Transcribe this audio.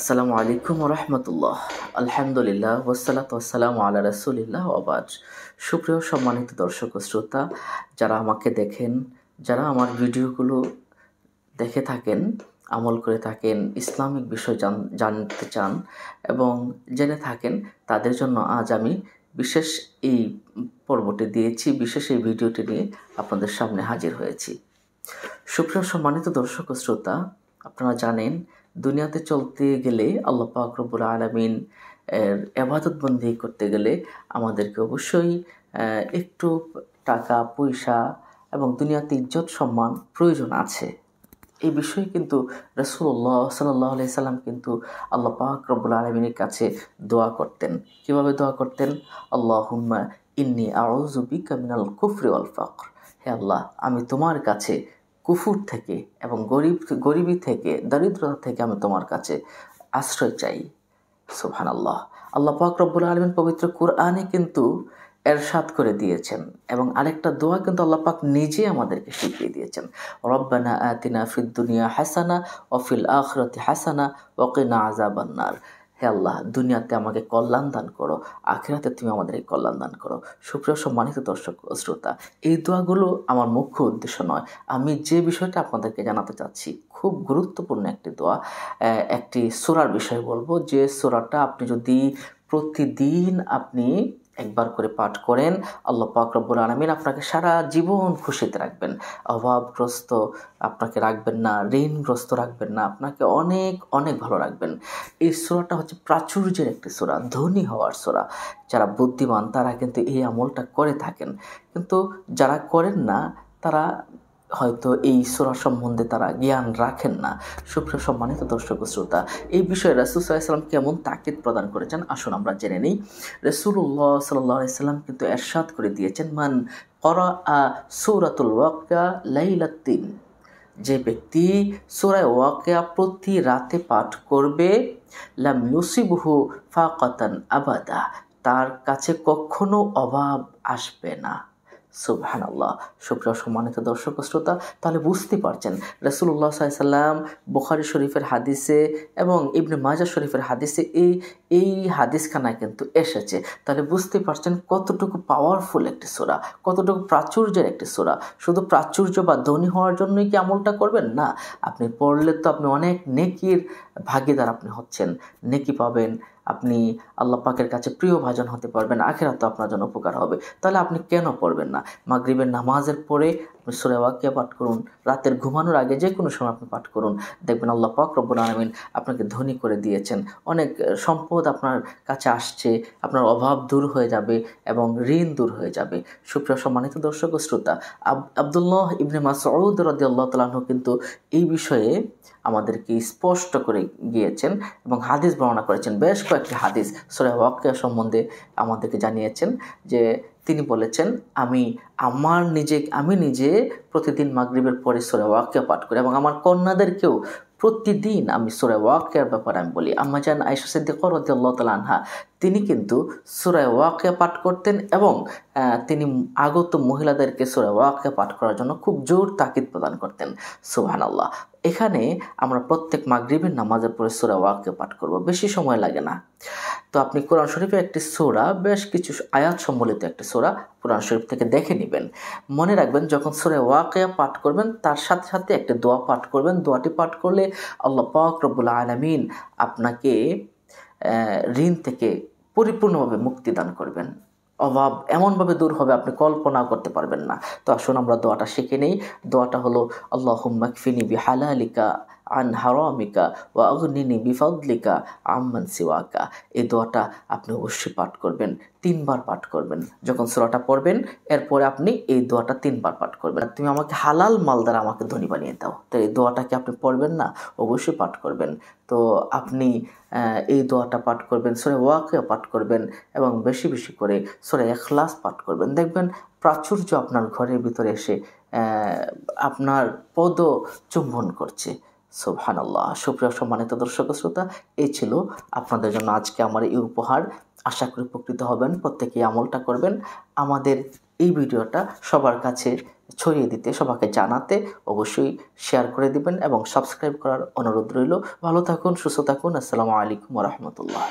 আসসালামু আলাইকুম রহমতুল্লাহ আলহামদুলিল্লাহ ওসালাত ওসালাম আল্লাহ রসুলিল্লাহ আবাজ সুপ্রিয় সম্মানিত দর্শক শ্রোতা যারা আমাকে দেখেন যারা আমার ভিডিওগুলো দেখে থাকেন আমল করে থাকেন ইসলামিক বিষয় জানতে চান এবং জেনে থাকেন তাদের জন্য আজ আমি বিশেষ এই পর্বটি দিয়েছি বিশেষ এই ভিডিওটি নিয়ে আপনাদের সামনে হাজির হয়েছি সুপ্রিয় সম্মানিত দর্শক শ্রোতা আপনারা জানেন দুনিয়াতে চলতে গেলে আল্লাহ পাক আলমিন এর আবাদতবন্দি করতে গেলে আমাদেরকে অবশ্যই একটু টাকা পয়সা এবং দুনিয়াতে ইজ্জত সম্মান প্রয়োজন আছে এই বিষয়ে কিন্তু রসুল্লাহ সাল্লাহ আলি সাল্লাম কিন্তু আল্লাহ পাক রব্বুল আলমিনের কাছে দোয়া করতেন কিভাবে দোয়া করতেন আল্লাহ ইন্নি আউজুবি কামিনাল কুফরি আল ফখর হে আল্লাহ আমি তোমার কাছে কুফুর থেকে এবং গরিব গরিবী থেকে দরিদ্রতা থেকে আমি তোমার কাছে আশ্রয় চাই সুহান আল্লাহ আল্লাহ পাক রব্বুল আলমিন পবিত্র কোরআনে কিন্তু এরশাদ করে দিয়েছেন এবং আরেকটা দোয়া কিন্তু আল্লাহ পাক নিজে আমাদেরকে শিখিয়ে দিয়েছেন রব্বানা আতিনা ফিদ্দুনিয়া দুনিয়া হাসানা অফিল আখরতি হাসানা ওকিনা আজাবান্নার হে আল্লাহ দুনিয়াতে আমাকে কল্যাণ দান করো আখেরাতে তুমি আমাদের এই কল্যাণ দান করো সুপ্রিয় সম্মানিত দর্শক শ্রোতা এই দোয়াগুলো আমার মুখ্য উদ্দেশ্য নয় আমি যে বিষয়টা আপনাদেরকে জানাতে চাচ্ছি খুব গুরুত্বপূর্ণ একটি দোয়া একটি সোরার বিষয় বলবো যে সোরাটা আপনি যদি প্রতিদিন আপনি একবার করে পাঠ করেন আল্লাহ পাক রব্বুল আলমিন আপনাকে সারা জীবন খুশিতে রাখবেন অভাবগ্রস্ত আপনাকে রাখবেন না ঋণগ্রস্ত রাখবেন না আপনাকে অনেক অনেক ভালো রাখবেন এই সোরাটা হচ্ছে প্রাচুর্যের একটি সোরা ধনী হওয়ার সোরা যারা বুদ্ধিমান তারা কিন্তু এই আমলটা করে থাকেন কিন্তু যারা করেন না তারা হয়তো এই সোরা সম্বন্ধে তারা জ্ঞান রাখেন না সুপ্রিয় সম্মানিত দর্শক শ্রোতা এই বিষয়ে রাসুল সাল্লাম কেমন তাকিদ প্রদান করেছেন আসুন আমরা জেনে নিই রসুল্লাহ সাল্লাহ সাল্লাম কিন্তু এরশাদ করে দিয়েছেন মান করা সৌরাতুল ওয়াক্কা লাইলাতিন যে ব্যক্তি সোরায় ওয়াকা প্রতি রাতে পাঠ করবে লাম ইউসিবহু ফাকাতান আবাদা তার কাছে কখনো অভাব আসবে না সুবহান আল্লাহ সুপ্রিয় সম্মানিত দর্শক শ্রোতা তাহলে বুঝতে পারছেন রসুল্লাহ সাল্লাম বুখারি শরীফের হাদিসে এবং ইবনে মাজা শরীফের হাদিসে এই এই হাদিসখানা কিন্তু এসেছে তাহলে বুঝতে পারছেন কতটুকু পাওয়ারফুল একটি সোরা কতটুকু প্রাচুর্যের একটি সোরা শুধু প্রাচুর্য বা ধনী হওয়ার জন্যই কি আমলটা করবেন না আপনি পড়লে তো আপনি অনেক নেকির ভাগিদার আপনি হচ্ছেন নেকি পাবেন আপনি আল্লাহ পাকের কাছে প্রিয় ভাজন হতে পারবেন আখেরা তো আপনার জন্য উপকার হবে তাহলে আপনি কেন পড়বেন না মাগরিবের নামাজের পরে আপনি সুরে ওয়াকিয়া পাঠ করুন রাতের ঘুমানোর আগে যে কোনো সময় আপনি পাঠ করুন দেখবেন আল্লাহ পাক রব্বুল আলমিন আপনাকে ধনী করে দিয়েছেন অনেক সম্পদ আপনার কাছে আসছে আপনার অভাব দূর হয়ে যাবে এবং ঋণ দূর হয়ে যাবে সুপ্রিয় সম্মানিত দর্শক শ্রোতা আবদুল্লাহ ইবনে মাসউদ রদি আল্লাহ তালাহ কিন্তু এই বিষয়ে আমাদেরকে স্পষ্ট করে গিয়েছেন এবং হাদিস বর্ণনা করেছেন বেশ কয়েকটি হাদিস সোরা ওয়াক্কা সম্বন্ধে আমাদেরকে জানিয়েছেন যে তিনি বলেছেন আমি আমার নিজে আমি নিজে প্রতিদিন মাগরীবের পরে সোরা ওয়াক্কা পাঠ করি এবং আমার কন্যাদেরকেও প্রতিদিন আমি সুরায় ওয়াকিয়ার ব্যাপারে আমি বলি আম্মাজান আয়সা সিদ্দিক আনহা তিনি কিন্তু সুরায় ওয়াকিয়া পাঠ করতেন এবং তিনি আগত মহিলাদেরকে সুরায় ওয়াকিয়া পাঠ করার জন্য খুব জোর তাকিদ প্রদান করতেন সুহান আল্লাহ এখানে আমরা প্রত্যেক মাগরিবের নামাজের পরে সুরা ওয়াকিয়া পাঠ করব বেশি সময় লাগে না তো আপনি কোরআন শরীফে একটি সোরা বেশ কিছু আয়াত সম্বলিত একটি সোরা কোরআন শরীফ থেকে দেখে নেবেন মনে রাখবেন যখন সোরে ওয়াকেয়া পাঠ করবেন তার সাথে সাথে একটি দোয়া পাঠ করবেন দোয়াটি পাঠ করলে আল্লাহ পাক রব্বুল আলমিন আপনাকে ঋণ থেকে পরিপূর্ণভাবে মুক্তি দান করবেন অভাব এমনভাবে দূর হবে আপনি কল্পনা করতে পারবেন না তো আসুন আমরা দোয়াটা শিখে নেই দোয়াটা হলো আল্লাহ বিহালা আলিকা আন হারামিকা ওয়া অগ্নিনী বিফদলিকা আম্মান সিওয়াকা এই দোয়াটা আপনি অবশ্যই পাঠ করবেন তিনবার পাঠ করবেন যখন সোরাটা পড়বেন এরপরে আপনি এই দোয়াটা তিনবার পাঠ করবেন তুমি আমাকে হালাল মাল দ্বারা আমাকে ধনী বানিয়ে দাও তো এই দোয়াটাকে আপনি পড়বেন না অবশ্যই পাঠ করবেন তো আপনি এই দোয়াটা পাঠ করবেন সোরে ওয়াকে পাঠ করবেন এবং বেশি বেশি করে সোরে এখলাস পাঠ করবেন দেখবেন প্রাচুর্য আপনার ঘরের ভিতরে এসে আপনার পদ চুম্বন করছে সুবহান আল্লাহ সুপ্রিয় সম্মানিত দর্শক শ্রোতা এই ছিল আপনাদের জন্য আজকে আমার এই উপহার আশা করি উপকৃত হবেন প্রত্যেকেই আমলটা করবেন আমাদের এই ভিডিওটা সবার কাছে ছড়িয়ে দিতে সবাইকে জানাতে অবশ্যই শেয়ার করে দিবেন এবং সাবস্ক্রাইব করার অনুরোধ রইল ভালো থাকুন সুস্থ থাকুন আসসালামু আলাইকুম রহমতুল্লাহ